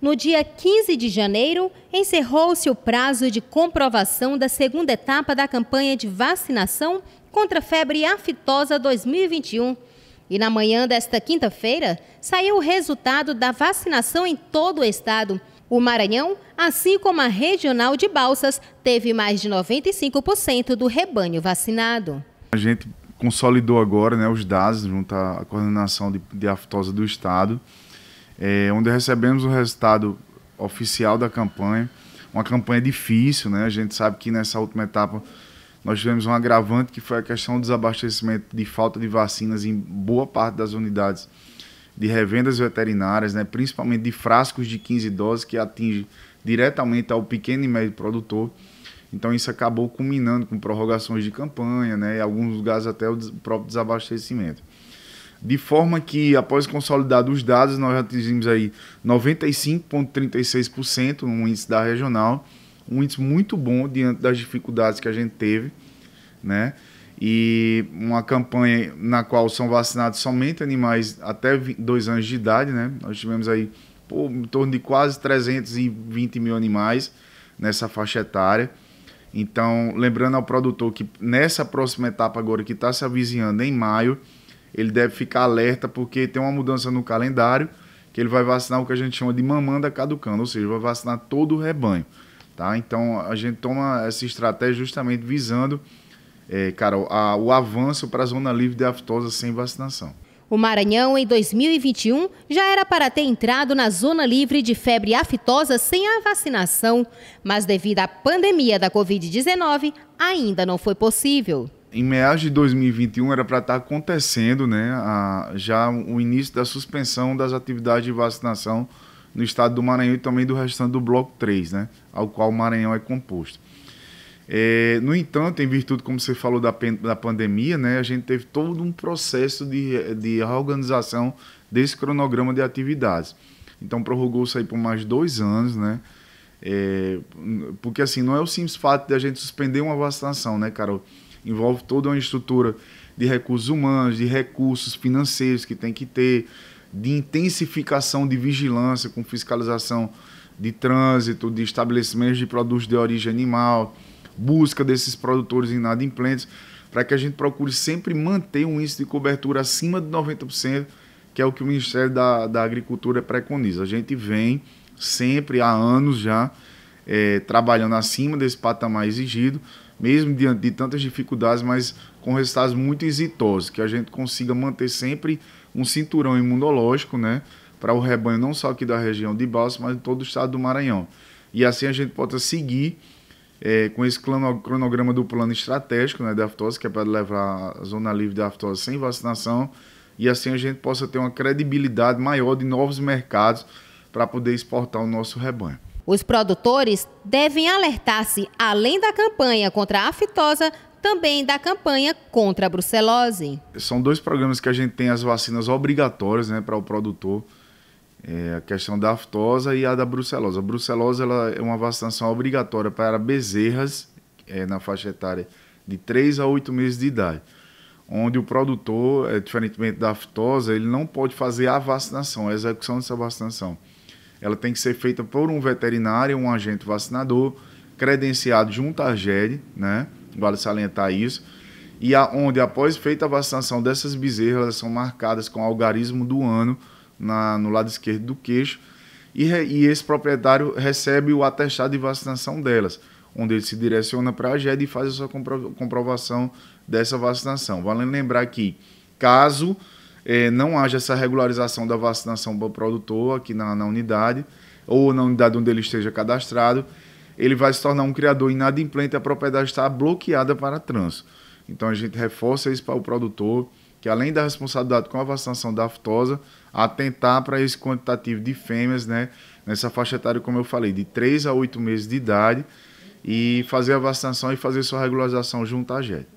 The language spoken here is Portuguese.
No dia 15 de janeiro, encerrou-se o prazo de comprovação da segunda etapa da campanha de vacinação contra a febre aftosa 2021. E na manhã desta quinta-feira, saiu o resultado da vacinação em todo o estado. O Maranhão, assim como a regional de Balsas, teve mais de 95% do rebanho vacinado. A gente consolidou agora né, os dados junto à coordenação de, de aftosa do estado é, onde recebemos o resultado oficial da campanha. Uma campanha difícil, né? A gente sabe que nessa última etapa nós tivemos um agravante que foi a questão do desabastecimento de falta de vacinas em boa parte das unidades de revendas veterinárias, né? principalmente de frascos de 15 doses que atinge diretamente ao pequeno e médio produtor. Então isso acabou culminando com prorrogações de campanha, né? Em alguns lugares até o próprio desabastecimento de forma que, após consolidar os dados, nós atingimos aí 95,36% no índice da regional, um índice muito bom diante das dificuldades que a gente teve, né? E uma campanha na qual são vacinados somente animais até 2 anos de idade, né? Nós tivemos aí pô, em torno de quase 320 mil animais nessa faixa etária. Então, lembrando ao produtor que nessa próxima etapa agora que está se avizinhando em maio, ele deve ficar alerta porque tem uma mudança no calendário que ele vai vacinar o que a gente chama de mamanda caducando, ou seja, vai vacinar todo o rebanho. Tá? Então a gente toma essa estratégia justamente visando é, cara, a, o avanço para a zona livre de aftosa sem vacinação. O Maranhão, em 2021, já era para ter entrado na zona livre de febre aftosa sem a vacinação, mas devido à pandemia da Covid-19, ainda não foi possível em meados de 2021 era para estar tá acontecendo né, a, já o início da suspensão das atividades de vacinação no estado do Maranhão e também do restante do Bloco 3, né, ao qual o Maranhão é composto. É, no entanto, em virtude, como você falou, da, da pandemia, né, a gente teve todo um processo de, de reorganização desse cronograma de atividades. Então, prorrogou-se aí por mais dois anos, né? É, porque, assim, não é o simples fato de a gente suspender uma vacinação, né, Carol? envolve toda uma estrutura de recursos humanos, de recursos financeiros que tem que ter, de intensificação de vigilância com fiscalização de trânsito, de estabelecimentos de produtos de origem animal, busca desses produtores inadimplentes, para que a gente procure sempre manter um índice de cobertura acima de 90%, que é o que o Ministério da, da Agricultura preconiza. A gente vem sempre há anos já é, trabalhando acima desse patamar exigido, mesmo diante de tantas dificuldades, mas com resultados muito exitosos, que a gente consiga manter sempre um cinturão imunológico, né, para o rebanho não só aqui da região de balsas, mas de todo o estado do Maranhão. E assim a gente possa seguir é, com esse cronograma do plano estratégico né, da aftose, que é para levar a zona livre da aftose sem vacinação, e assim a gente possa ter uma credibilidade maior de novos mercados para poder exportar o nosso rebanho. Os produtores devem alertar-se, além da campanha contra a aftosa, também da campanha contra a brucelose. São dois programas que a gente tem as vacinas obrigatórias né, para o produtor. É a questão da aftosa e a da brucelose. A brucelose ela é uma vacinação obrigatória para bezerras é, na faixa etária de 3 a 8 meses de idade, onde o produtor, é, diferentemente da aftosa, ele não pode fazer a vacinação, a execução dessa vacinação ela tem que ser feita por um veterinário, um agente vacinador, credenciado junto à GED, né? Vale salientar isso. E aonde onde, após feita a vacinação dessas bezerras, elas são marcadas com algarismo do ano na, no lado esquerdo do queixo. E, re, e esse proprietário recebe o atestado de vacinação delas, onde ele se direciona para a GED e faz a sua compro, comprovação dessa vacinação. Vale lembrar que, caso é, não haja essa regularização da vacinação do produtor aqui na, na unidade, ou na unidade onde ele esteja cadastrado, ele vai se tornar um criador inadimplente, a propriedade está bloqueada para trânsito. Então a gente reforça isso para o produtor, que além da responsabilidade com a vacinação da aftosa, atentar para esse quantitativo de fêmeas, né? Nessa faixa etária, como eu falei, de 3 a 8 meses de idade, e fazer a vacinação e fazer sua regularização junto à JET.